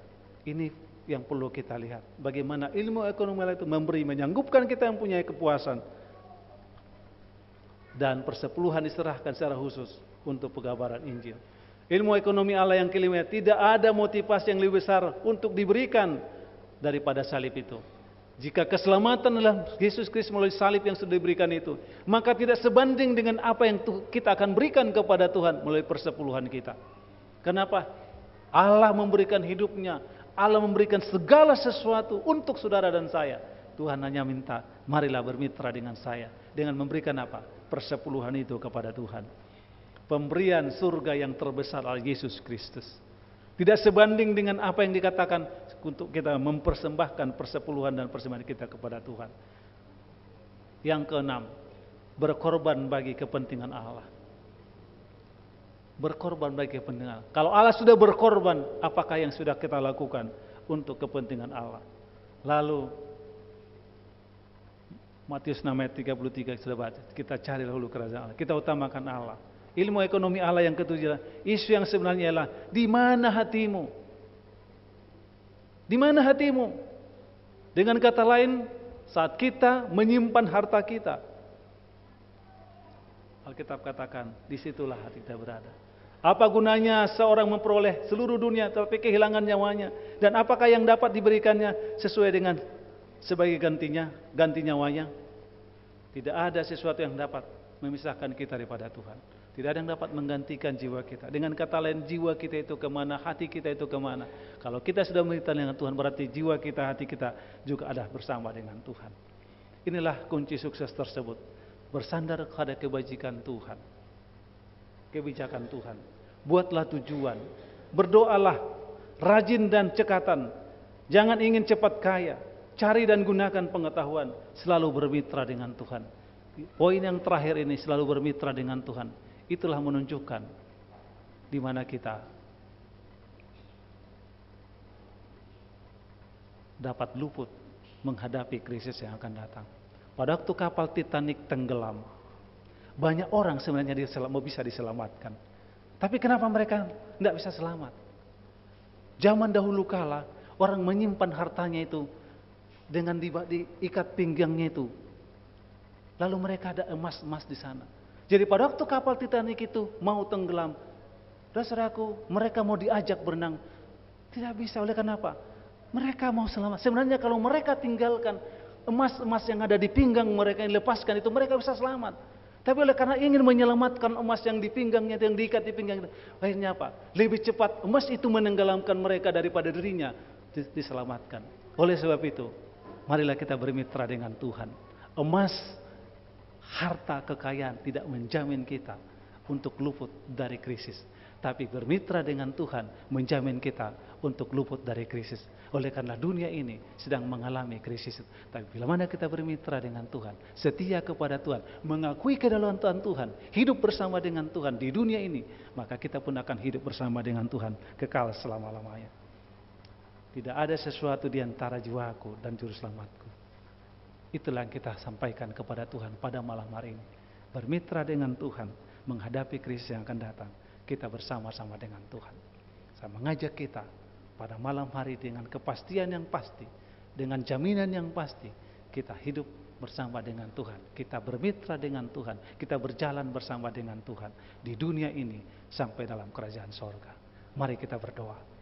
Ini yang perlu kita lihat. Bagaimana ilmu ekonomi Allah itu memberi menyanggupkan kita mempunyai kepuasan dan persepuluhan diserahkan secara khusus untuk pegabaran Injil. Ilmu ekonomi Allah yang kelima tidak ada motivasi yang lebih besar untuk diberikan daripada salib itu. Jika keselamatan adalah Yesus Kristus melalui salib yang sudah diberikan itu, maka tidak sebanding dengan apa yang kita akan berikan kepada Tuhan melalui persepuluhan kita. Kenapa? Allah memberikan hidupnya, Allah memberikan segala sesuatu untuk saudara dan saya. Tuhan hanya minta marilah bermitra dengan saya dengan memberikan apa? Persepuluhan itu kepada Tuhan. Pemberian surga yang terbesar oleh Yesus Kristus. Tidak sebanding dengan apa yang dikatakan untuk kita mempersembahkan persepuluhan dan persembahan kita kepada Tuhan. Yang keenam, berkorban bagi kepentingan Allah. Berkorban bagi kepentingan Allah. Kalau Allah sudah berkorban, apakah yang sudah kita lakukan untuk kepentingan Allah? Lalu Matius 6 ayat 33 kita baca. Kita cari dahulu kerajaan Allah. Kita utamakan Allah. Ilmu ekonomi Allah yang ketujuh. Isu yang sebenarnya ialah di mana hatimu? Di mana hatimu? Dengan kata lain, saat kita menyimpan harta kita, Alkitab katakan, disitulah hati kita berada. Apa gunanya seorang memperoleh seluruh dunia tapi kehilangan nyawanya? Dan apakah yang dapat diberikannya sesuai dengan sebagai gantinya, ganti nyawanya. Tidak ada sesuatu yang dapat memisahkan kita daripada Tuhan. Tidak ada yang dapat menggantikan jiwa kita. Dengan kata lain, jiwa kita itu kemana, hati kita itu kemana. Kalau kita sudah melihat dengan Tuhan, berarti jiwa kita, hati kita juga ada bersama dengan Tuhan. Inilah kunci sukses tersebut. Bersandar kepada kebajikan Tuhan. Kebijakan Tuhan. Buatlah tujuan. Berdoalah. Rajin dan cekatan. Jangan ingin cepat kaya. Cari dan gunakan pengetahuan, selalu bermitra dengan Tuhan. Poin yang terakhir ini selalu bermitra dengan Tuhan. Itulah menunjukkan di mana kita dapat luput menghadapi krisis yang akan datang. Pada waktu kapal Titanic tenggelam, banyak orang sebenarnya mau bisa diselamatkan. Tapi kenapa mereka tidak bisa selamat? Zaman dahulu kala, orang menyimpan hartanya itu dengan diikat pinggangnya itu. Lalu mereka ada emas-emas di sana. Jadi pada waktu kapal Titanic itu mau tenggelam, saudaraku, mereka mau diajak berenang. Tidak bisa, oleh karena apa? Mereka mau selamat. Sebenarnya kalau mereka tinggalkan emas-emas yang ada di pinggang mereka yang lepaskan itu, mereka bisa selamat. Tapi oleh karena ingin menyelamatkan emas yang di pinggangnya, yang diikat di pinggangnya, akhirnya apa? Lebih cepat emas itu menenggelamkan mereka daripada dirinya diselamatkan. Oleh sebab itu, Marilah kita bermitra dengan Tuhan. Emas, harta, kekayaan tidak menjamin kita untuk luput dari krisis. Tapi bermitra dengan Tuhan menjamin kita untuk luput dari krisis. Oleh karena dunia ini sedang mengalami krisis. Tapi bila mana kita bermitra dengan Tuhan, setia kepada Tuhan, mengakui Tuhan Tuhan, hidup bersama dengan Tuhan di dunia ini, maka kita pun akan hidup bersama dengan Tuhan kekal selama-lamanya. Tidak ada sesuatu di antara jiwaku dan juru selamatku. Itulah yang kita sampaikan kepada Tuhan pada malam hari ini. Bermitra dengan Tuhan, menghadapi krisis yang akan datang. Kita bersama-sama dengan Tuhan. Saya mengajak kita pada malam hari dengan kepastian yang pasti, dengan jaminan yang pasti, kita hidup bersama dengan Tuhan, kita bermitra dengan Tuhan, kita berjalan bersama dengan Tuhan di dunia ini sampai dalam kerajaan sorga. Mari kita berdoa.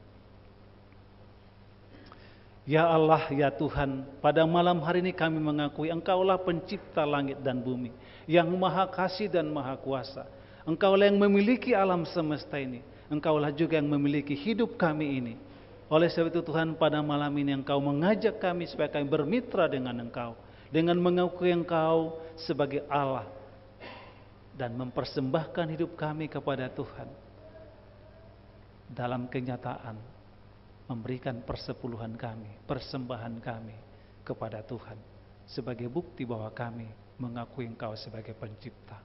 Ya Allah, ya Tuhan, pada malam hari ini kami mengakui Engkaulah pencipta langit dan bumi, yang maha kasih dan maha kuasa. Engkaulah yang memiliki alam semesta ini. Engkaulah juga yang memiliki hidup kami ini. Oleh sebab itu Tuhan, pada malam ini Engkau mengajak kami supaya kami bermitra dengan Engkau. Dengan mengakui Engkau sebagai Allah. Dan mempersembahkan hidup kami kepada Tuhan. Dalam kenyataan, memberikan persepuluhan kami, persembahan kami kepada Tuhan sebagai bukti bahwa kami mengakui Engkau sebagai pencipta,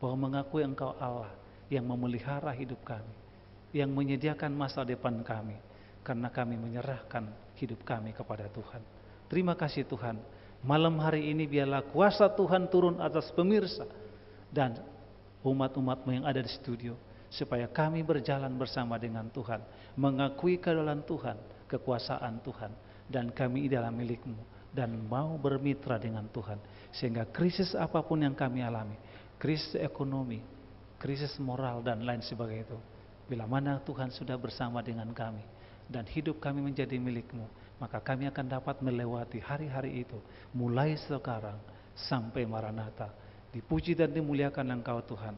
bahwa mengakui Engkau Allah yang memelihara hidup kami, yang menyediakan masa depan kami karena kami menyerahkan hidup kami kepada Tuhan. Terima kasih Tuhan. Malam hari ini biarlah kuasa Tuhan turun atas pemirsa dan umat-umatmu yang ada di studio supaya kami berjalan bersama dengan Tuhan, mengakui kedaulatan Tuhan, kekuasaan Tuhan, dan kami adalah milikmu dan mau bermitra dengan Tuhan. Sehingga krisis apapun yang kami alami, krisis ekonomi, krisis moral dan lain sebagainya itu, bila mana Tuhan sudah bersama dengan kami dan hidup kami menjadi milikmu, maka kami akan dapat melewati hari-hari itu mulai sekarang sampai Maranatha. Dipuji dan dimuliakan Engkau Tuhan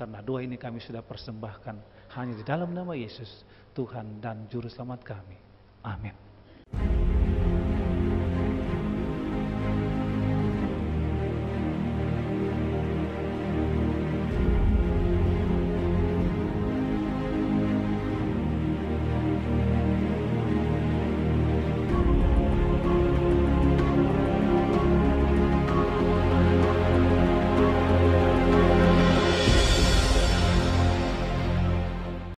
karena doa ini kami sudah persembahkan hanya di dalam nama Yesus, Tuhan dan Juru Selamat kami. Amin.